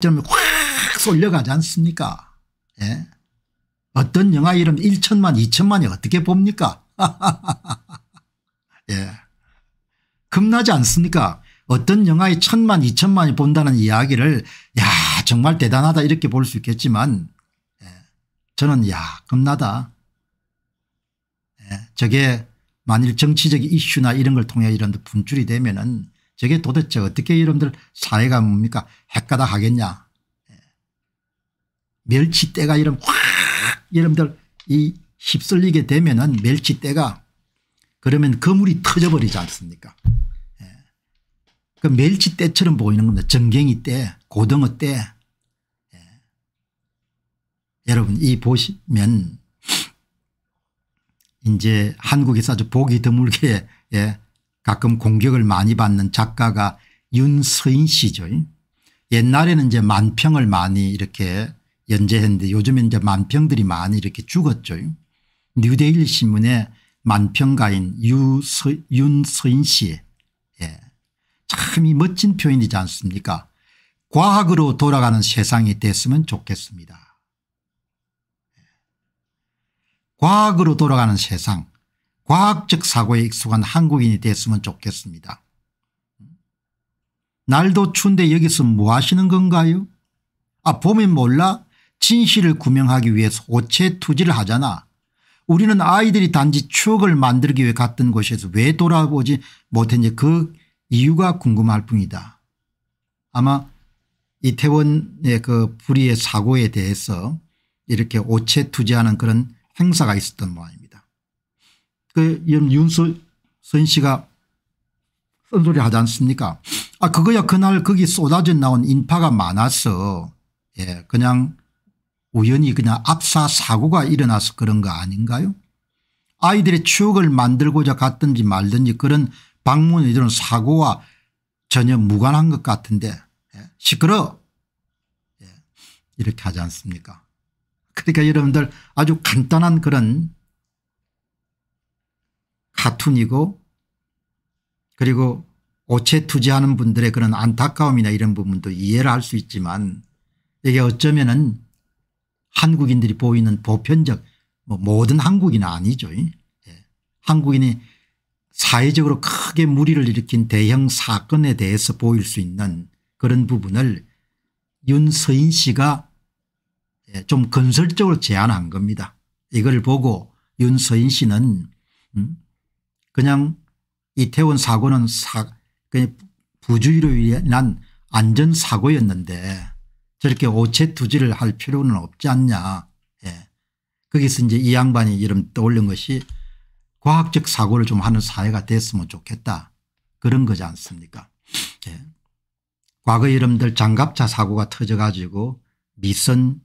점을 확 쏠려가지 않습니까? 예? 어떤 영화 이름 1천만 2천만이 어떻게 봅니까? 예. 겁나지 않습니까? 어떤 영화에 천만 이천만이 본다는 이야기를 야 정말 대단하다 이렇게 볼 수 있겠지만 예. 저는 야 겁나다. 예. 저게 만일 정치적 이슈나 이런 걸 통해 이런 분출이 되면 은 저게 도대체 어떻게 여러분들 사회가 뭡니까 핵가닥 하겠냐 예. 멸치떼가 여러분 확 여러분들 이 휩쓸리게 되면은 멸치떼가 그러면 그물이 터져버리지 않습니까 예. 그 멸치떼처럼 보이는 겁니다 정갱이떼 고등어떼 예. 여러분 이 보시면 이제 한국에서 아주 보기 드물게 예. 가끔 공격을 많이 받는 작가가 윤서인 씨죠. 옛날에는 이제 만평을 많이 이렇게 연재했는데 요즘에 이제 만평들이 많이 이렇게 죽었죠. 뉴데일리 신문에 만평가인 유서, 윤서인 씨. 예. 참이 멋진 표현이지 않습니까? 과학으로 돌아가는 세상이 됐으면 좋겠습니다. 예. 과학으로 돌아가는 세상 과학적 사고에 익숙한 한국인이 됐으면 좋겠습니다. 날도 추운데 여기서 뭐 하시는 건가요? 아 보면 몰라? 진실을 구명하기 위해서 오체 투지를 하잖아. 우리는 아이들이 단지 추억을 만들기 위해 갔던 곳에서 왜 돌아오지 못했는지 그 이유가 궁금할 뿐이다. 아마 이태원의 그 불의의 사고에 대해서 이렇게 오체 투지하는 그런 행사가 있었던 모양입니다. 그때 윤수선 씨가 쓴소리 하지 않습니까 아 그거야 그날 거기 쏟아져 나온 인파가 많아서 예 그냥 우연히 그냥 압사 사고가 일어나서 그런 거 아닌가요 아이들의 추억을 만들고자 갔든지 말든지 그런 방문에 이런 사고와 전혀 무관한 것 같은데 예. 시끄러 예. 이렇게 하지 않습니까 그러니까 여러분들 아주 간단한 그런 하툰이고 그리고 오채 투자하는 분들의 그런 안타까움이나 이런 부분도 이해를 할 수 있지만 이게 어쩌면은 한국인들이 보이는 보편적 뭐 모든 한국인은 아니죠. 예. 한국인이 사회적으로 크게 무리를 일으킨 대형 사건에 대해서 보일 수 있는 그런 부분을 윤서인 씨가 예. 좀 건설적으로 제안한 겁니다. 이걸 보고 윤서인 씨는 음? 그냥 이태원 사고는 사, 그냥 부주의로 인한 안전사고였는데 저렇게 오체투지를 할 필요는 없지 않냐. 예. 거기서 이제 이 양반이 이름 떠올린 것이 과학적 사고를 좀 하는 사회가 됐으면 좋겠다. 그런 거지 않습니까. 예. 과거 이름들 장갑차 사고가 터져가지고 미선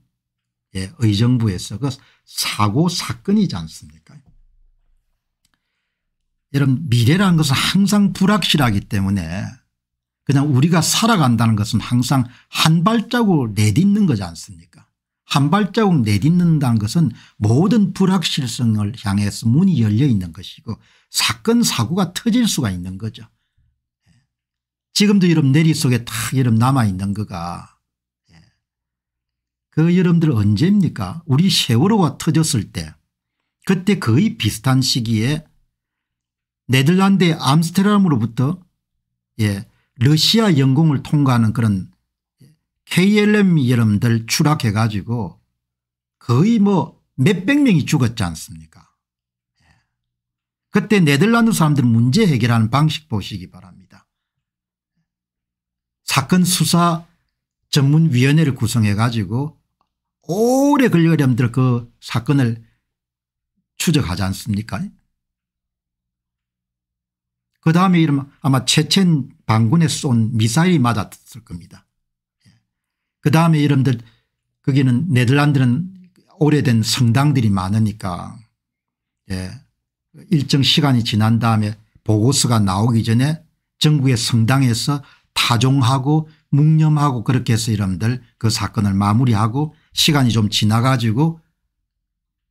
예, 의정부에서 그 사고 사건이지 않습니까 여러분 미래라는 것은 항상 불확실하기 때문에 그냥 우리가 살아간다는 것은 항상 한 발자국 내딛는 거지 않습니까 한 발자국 내딛는다는 것은 모든 불확실성을 향해서 문이 열려 있는 것이고 사건 사고가 터질 수가 있는 거죠. 지금도 여러분 내리 속에 탁 여러분 남아있는 거가 예. 그 여러분들 언제입니까 우리 세월호가 터졌을 때 그때 거의 비슷한 시기에 네덜란드의 암스테르담으로부터 예, 러시아 영공을 통과하는 그런 KLM 여러분들 추락해 가지고 거의 뭐 몇백 명이 죽었지 않습니까 예. 그때 네덜란드 사람들 문제 해결하는 방식 보시기 바랍니다. 사건 수사 전문위원회를 구성해 가지고 오래 걸려 여러분들 그 사건을 추적하지 않습니까 그다음에 이름 아마 체첸 반군에 쏜 미사일이 맞았을 겁니다. 예. 그다음에 이름들 거기는 네덜란드는 오래된 성당들이 많으니까 예, 일정 시간이 지난 다음에 보고서가 나오기 전에 전국의 성당에서 타종하고 묵념하고 그렇게 해서 이름들 그 사건을 마무리하고 시간이 좀 지나가지고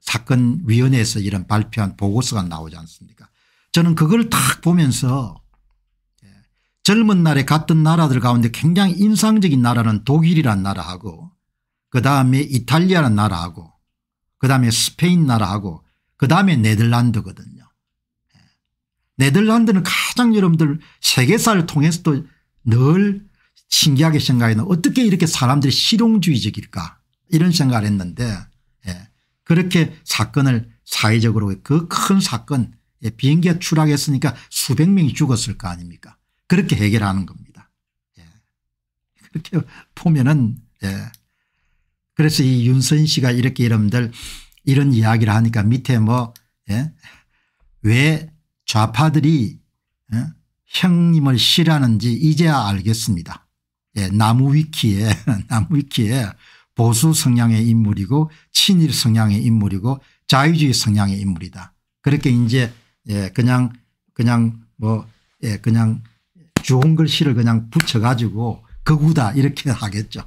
사건위원회에서 이런 발표한 보고서가 나오지 않습니까 저는 그걸 딱 보면서 예, 젊은 날에 갔던 나라들 가운데 굉장히 인상적인 나라는 독일이란 나라하고 그 다음에 이탈리아란 나라하고 그 다음에 스페인 나라하고 그 다음에 네덜란드거든요. 예. 네덜란드는 가장 여러분들 세계사를 통해서도 늘 신기하게 생각해는 어떻게 이렇게 사람들이 실용주의적일까 이런 생각을 했는데 예, 그렇게 사건을 사회적으로 그 큰 사건 예, 비행기가 추락했으니까 수백 명이 죽었을 거 아닙니까 그렇게 해결하는 겁니다. 예. 그렇게 보면은 예. 그래서 이 윤선 씨가 이렇게 여러분들 이런 이야기를 하니까 밑에 뭐왜 예? 좌파들이 예, 형님을 싫어하는지 이제야 알겠습니다. 나무위키에 예, 나무위키에 보수 성향의 인물이고 친일 성향의 인물이고 자유주의 성향의 인물이다. 그렇게 이제 예, 그냥 그냥 뭐 예, 그냥 좋은 글씨를 그냥 붙여가지고 거구다 이렇게 하겠죠.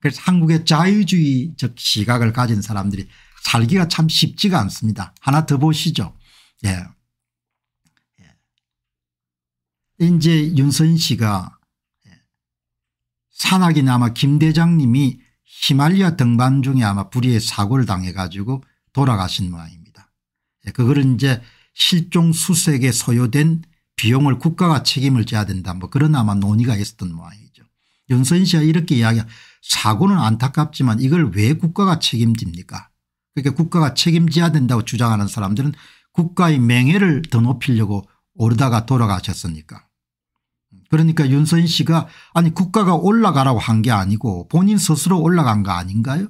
그래서 한국의 자유주의적 시각을 가진 사람들이 살기가 참 쉽지가 않습니다. 하나 더 보시죠. 예. 예. 이제 윤선 씨가 산악이나 아마 김 대장님이 히말리아 등반 중에 아마 불의의 사고를 당해 가지고 돌아가신 모양입니다. 예, 그거를 이제 실종 수색에 소요된 비용을 국가가 책임을 져야 된다 뭐 그런 아마 논의가 있었던 모양이죠. 윤선 씨가 이렇게 이야기한 사고는 안타깝지만 이걸 왜 국가가 책임집니까 그러니까 국가가 책임져야 된다고 주장하는 사람들은 국가의 맹해를 더 높이려고 오르다가 돌아가셨으니까. 그러니까 윤선 씨가 아니 국가가 올라가라고 한 게 아니고 본인 스스로 올라간 거 아닌가요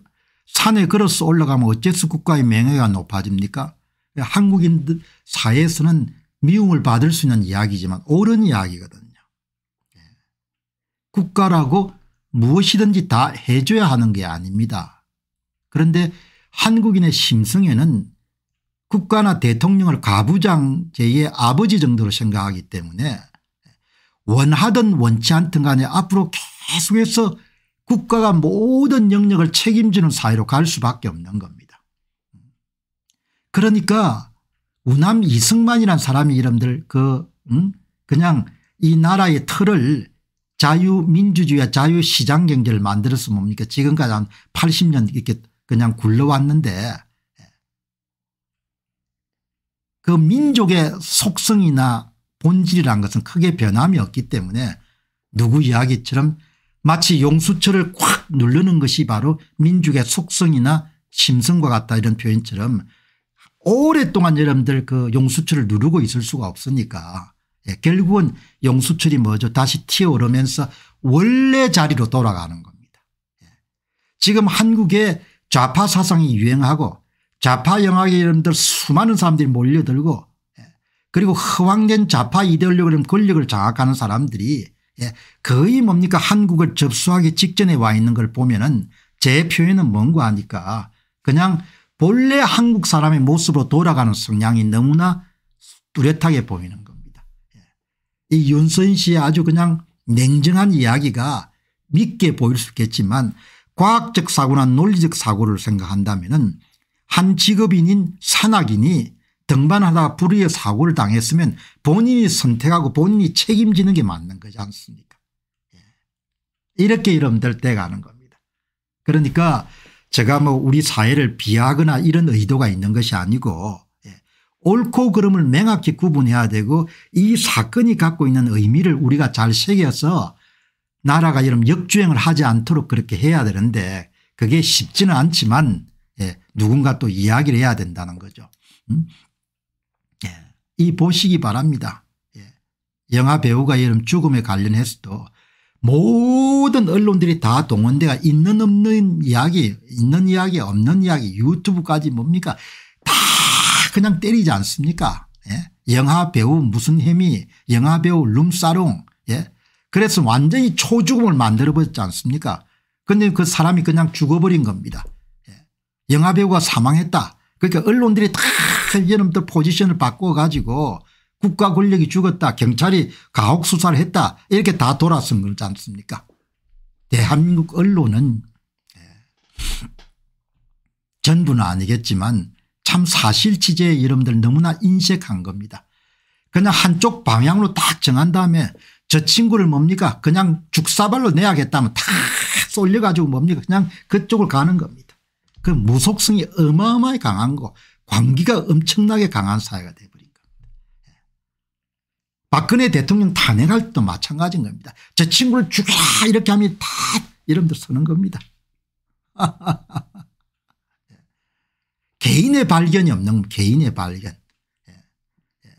산에 걸어서 올라가면 어째서 국가의 맹해가 높아집니까 한국인 사회에서는 미움을 받을 수 있는 이야기지만 옳은 이야기거든요. 예. 국가라고 무엇이든지 다 해줘야 하는 게 아닙니다. 그런데 한국인의 심성에는 국가나 대통령을 가부장제의 아버지 정도로 생각하기 때문에 원하든 원치 않든 간에 앞으로 계속해서 국가가 모든 영역을 책임지는 사회로 갈 수밖에 없는 겁니다. 그러니까 우남 이승만이란 사람이 이름들 그 음? 그냥 이 나라의 틀을 자유민주주의와 자유시장경제를 만들어서 뭡니까 지금까지 한 80년 이렇게 그냥 굴러왔는데 예. 그 민족의 속성이나 본질이란 것은 크게 변함이 없기 때문에 누구 이야기처럼 마치 용수철을 꽉 누르는 것이 바로 민족의 속성이나 심성과 같다 이런 표현처럼 오랫동안 여러분들 그 용수철을 누르고 있을 수가 없으니까 예, 결국은 용수철이 뭐죠 다시 튀어오르면서 원래 자리로 돌아가는 겁니다. 예. 지금 한국에 좌파 사상이 유행하고 좌파 영화에 여러분들 수많은 사람들이 몰려들고 예. 그리고 허황된 좌파 이데올로그램 권력을 장악하는 사람들이 예, 거의 뭡니까 한국을 접수하기 직전에 와 있는 걸 보면은 제 표현은 뭔가 하니까 그냥 본래 한국 사람의 모습으로 돌아가는 성향이 너무나 뚜렷하게 보이는 겁니다. 예. 이윤서 씨의 아주 그냥 냉정한 이야기가 믿게 보일 수 있겠지만 과학적 사고나 논리적 사고를 생각한다면 한 직업인인 산악인이 등반하다 불의의 사고를 당했으면 본인이 선택하고 본인이 책임지는 게 맞는 거지 않습니까 예. 이렇게 이러면 될 때가 는 겁니다. 그러니까 제가 뭐 우리 사회를 비하거나 하 이런 의도가 있는 것이 아니고 예, 옳고 그름을 명확히 구분해야 되고 이 사건이 갖고 있는 의미를 우리가 잘 새겨서 나라가 이런 역주행을 하지 않도록 그렇게 해야 되는데 그게 쉽지는 않지만 예, 누군가 또 이야기를 해야 된다는 거죠. 음? 예, 이 보시기 바랍니다. 예, 영화 배우가 이런 죽음에 관련해서도 모든 언론들이 다 동원돼가 있는 없는 이야기 있는 이야기 없는 이야기 유튜브까지 뭡니까 다 그냥 때리지 않습니까 예? 영화 배우 무슨 햄이 영화 배우 룸싸롱 예? 그래서 완전히 초죽음을 만들어버렸지 않습니까 근데 그 사람이 그냥 죽어버린 겁니다 예. 영화 배우가 사망했다 그러니까 언론들이 다 여러분들 포지션을 바꿔 가지고 국가 권력이 죽었다 경찰이 가혹 수사를 했다 이렇게 다 돌아선 거지 않습니까 대한민국 언론은 예, 전부는 아니겠지만 참 사실 취재에 여러분들 너무나 인색한 겁니다. 그냥 한쪽 방향으로 딱 정한 다음에 저 친구를 뭡니까 그냥 죽사발로 내야겠다면 다 쏠려가지고 뭡니까 그냥 그쪽을 가는 겁니다. 그 무속성이 어마어마히 강한 거 광기가 엄청나게 강한 사회가 되버립니 박근혜 대통령 탄핵할 때도 마찬가지인 겁니다. 제 친구를 죽여라 이렇게 하면 다 이름들 서는 겁니다. 개인의 발견이 없는 개인의 발견. 예. 예.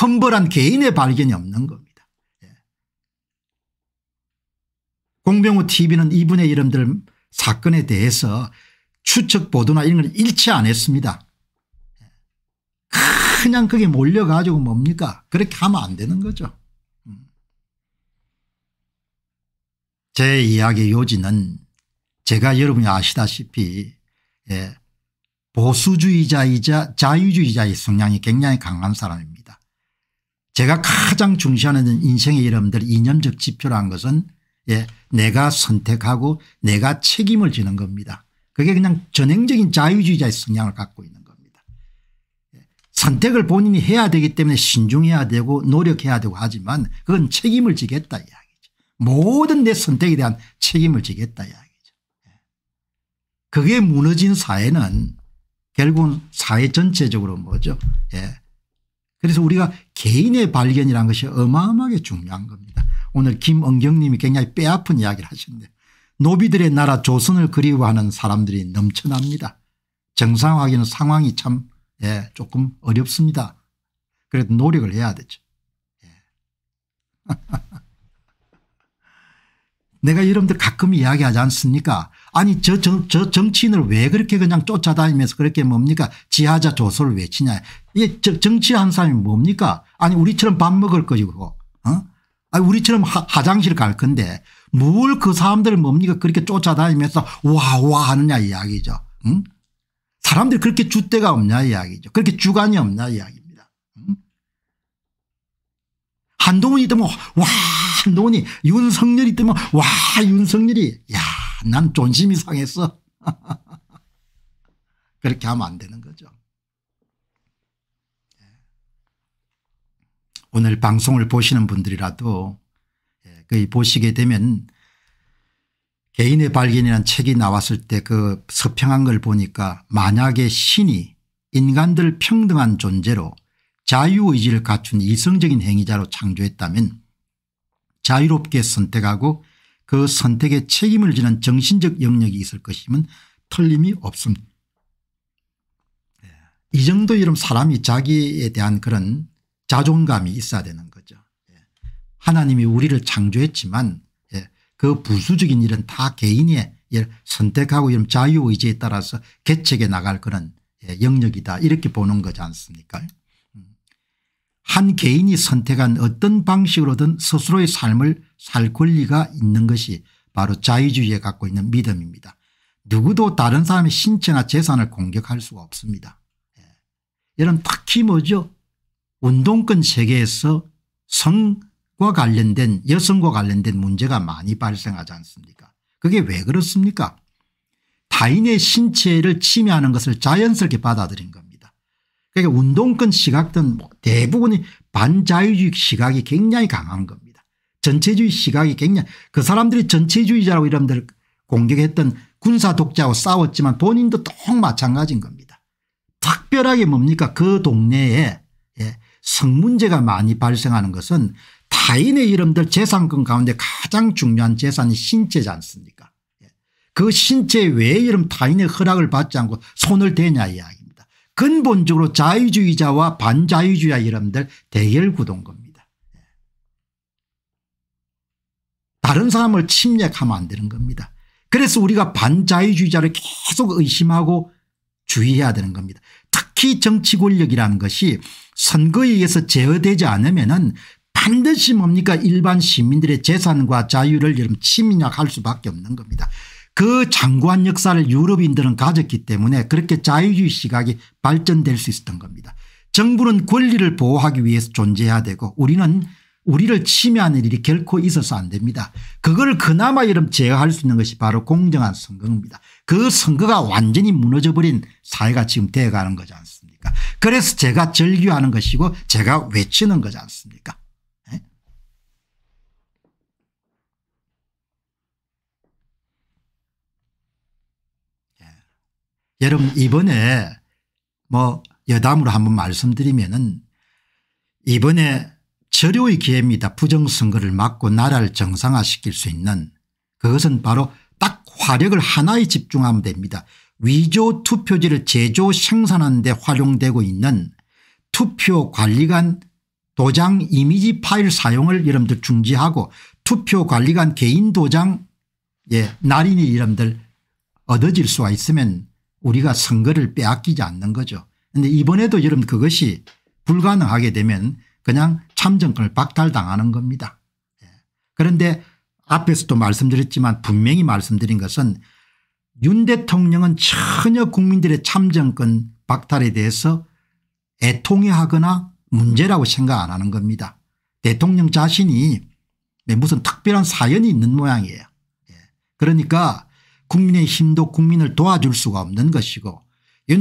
험벌한 개인의 발견이 없는 겁니다. 예. 공병호 tv는 이분의 이름들 사건에 대해서 추측 보도나 이런 걸 일체 안 했습니다. 그냥 그게 몰려가지고 뭡니까? 그렇게 하면 안 되는 거죠. 음. 제 이야기의 요지는 제가 여러분이 아시다시피 예, 보수주의자이자 자유주의자의 성향이 굉장히 강한 사람입니다. 제가 가장 중시하는 인생의 이름들 이념적 지표라는 것은 예, 내가 선택하고 내가 책임을 지는 겁니다. 그게 그냥 전형적인 자유주의자의 성향을 갖고 있는 겁니다. 선택을 본인이 해야 되기 때문에 신중해야 되고 노력해야 되고 하지만 그건 책임을 지겠다 이야기죠. 모든 내 선택에 대한 책임을 지겠다 이야기죠. 예. 그게 무너진 사회는 결국은 사회 전체적으로 뭐죠. 예. 그래서 우리가 개인의 발견이라는 것이 어마어마하게 중요한 겁니다. 오늘 김은경님이 굉장히 뼈아픈 이야기를 하셨는데 노비들의 나라 조선을 그리워하는 사람들이 넘쳐납니다. 정상화하기는 상황이 참 예, 조금 어렵습니다. 그래도 노력을 해야 되죠. 예. 내가 여러분들 가끔 이야기하지 않습니까 아니 저, 저, 저 정치인을 왜 그렇게 그냥 쫓아다니면서 그렇게 뭡니까 지하자 조소를 외치냐 이게 저, 정치한 사람이 뭡니까 아니 우리처럼 밥 먹을 것이고 어? 아니 우리처럼 하, 장실갈 건데 뭘 그 사람들 을 뭡니까 그렇게 쫓아다니면서 와와 하느냐 이야기죠 응? 사람들이 그렇게 주대가 없냐 이야기죠. 그렇게 주관이 없냐 이야기입니다. 음? 한동훈이 뜨면 와 한동훈이 윤석열이 뜨면 와 윤석열이 야난 존심이 상했어. 그렇게 하면 안 되는 거죠. 예. 오늘 방송을 보시는 분들이라도 그 보시게 되면 개인의 발견이라는 책이 나왔을 때 그 서평한 걸 보니까 만약에 신이 인간들 평등한 존재로 자유의지를 갖춘 이성적인 행위자로 창조했다면 자유롭게 선택하고 그 선택에 책임을 지는 정신적 영역이 있을 것이면 틀림이 없습니다. 예. 이 정도 이름 사람이 자기에 대한 그런 자존감이 있어야 되는 거죠. 예. 하나님이 우리를 창조했지만 그 부수적인 일은 다 개인의 예, 선택하고 이런 자유의지에 따라서 개척해 나갈 그런 예, 영역이다 이렇게 보는 거지 않습니까 음. 한 개인이 선택한 어떤 방식으로든 스스로의 삶을 살 권리가 있는 것이 바로 자유주의에 갖고 있는 믿음입니다. 누구도 다른 사람의 신체나 재산을 공격할 수가 없습니다. 예. 여러분 특히 뭐죠 운동권 세계에서 성과 관련된 여성과 관련된 문제가 많이 발생하지 않습니까 그게 왜 그렇습니까 타인의 신체를 침해하는 것을 자연스럽게 받아들인 겁니다. 그러니까 운동권 시각든 뭐 대부분이 반자유주의 시각이 굉장히 강한 겁니다. 전체주의 시각이 굉장히 그 사람들이 전체주의자라고 이런들 공격했던 군사 독자하고 싸웠지만 본인도 똑 마찬가지인 겁니다. 특별하게 뭡니까 그 동네에 예, 성문제가 많이 발생하는 것은 타인의 이름들 재산권 가운데 가장 중요한 재산이 신체지 않습니까 예. 그 신체 외 이름 타인의 허락을 받지 않고 손을 대냐 이야기입니다. 근본적으로 자유주의자와 반자유주의자 이름들 대결 구도인 겁니다. 예. 다른 사람을 침략하면 안 되는 겁니다. 그래서 우리가 반자유주의자를 계속 의심하고 주의해야 되는 겁니다. 특히 정치 권력이라는 것이 선거에 의해서 제어되지 않으면 반드시 뭡니까 일반 시민들의 재산과 자유를 여러분 침략할 수밖에 없는 겁니다. 그 장구한 역사를 유럽인들은 가졌기 때문에 그렇게 자유주의 시각이 발전될 수 있었던 겁니다. 정부는 권리를 보호하기 위해서 존재해야 되고 우리는 우리를 침해하는 일이 결코 있어서 안 됩니다. 그걸 그나마 이름 제어할 수 있는 것이 바로 공정한 선거입니다. 그 선거가 완전히 무너져버린 사회가 지금 되어가는 거지 않습니까 그래서 제가 절규하는 것이고 제가 외치는 거지 않습니까 여러분 이번에 뭐 여담으로 한번 말씀드리면은 이번에 절호의 기회입니다. 부정선거를 막고 나라를 정상화시킬 수 있는 그것은 바로 딱 화력을 하나에 집중하면 됩니다. 위조 투표지를 제조 생산하는 데 활용되고 있는 투표관리관 도장 이미지 파일 사용을 여러분들 중지하고 투표관리관 개인 도장 예, 날인이 여러분들 얻어질 수가 있으면 우리가 선거를 빼앗기지 않는 거죠. 그런데 이번에도 여러분 그것이 불가능하게 되면 그냥 참정권을 박탈당하는 겁니다. 예. 그런데 앞에서도 말씀드렸지만 분명히 말씀드린 것은 윤 대통령은 전혀 국민들의 참정권 박탈에 대해서 애통해하거나 문제라고 생각 안 하는 겁니다. 대통령 자신이 무슨 특별한 사연이 있는 모양이에요. 예. 그러니까 국민의힘도 국민을 도와줄 수가 없는 것이고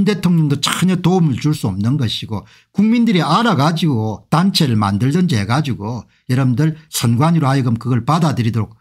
윤 대통령도 전혀 도움을 줄 수 없는 것이고 국민들이 알아가지고 단체를 만들든지 해가지고 여러분들 선관위로 하여금 그걸 받아들이도록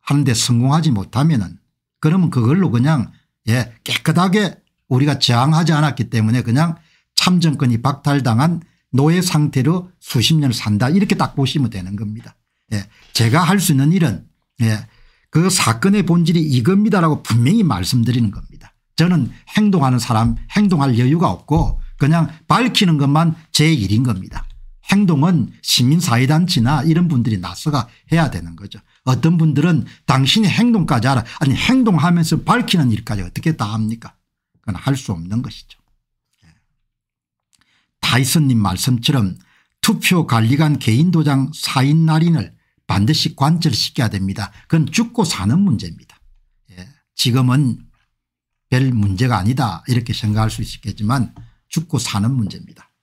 하는데 성공하지 못하면 은 그러면 그걸로 그냥 예 깨끗하게 우리가 저항하지 않았기 때문에 그냥 참정권이 박탈당한 노예 상태로 수십 년을 산다 이렇게 딱 보시면 되는 겁니다. 예 제가 할 수 있는 일은 예그 사건의 본질이 이겁니다라고 분명히 말씀드리는 겁니다. 저는 행동하는 사람 행동할 여유가 없고 그냥 밝히는 것만 제 일인 겁니다. 행동은 시민사회단체나 이런 분들이 나서가 해야 되는 거죠. 어떤 분들은 당신이 행동까지 알아 아니 행동하면서 밝히는 일까지 어떻게 다 합니까 그건 할 수 없는 것이죠. 예. 다이슨님 말씀처럼 투표 관리관 개인 도장 사인 날인을 반드시 관철시켜야 됩니다. 그건 죽고 사는 문제입니다. 예. 지금은 별 문제가 아니다 이렇게 생각할 수 있겠지만 죽고 사는 문제입니다.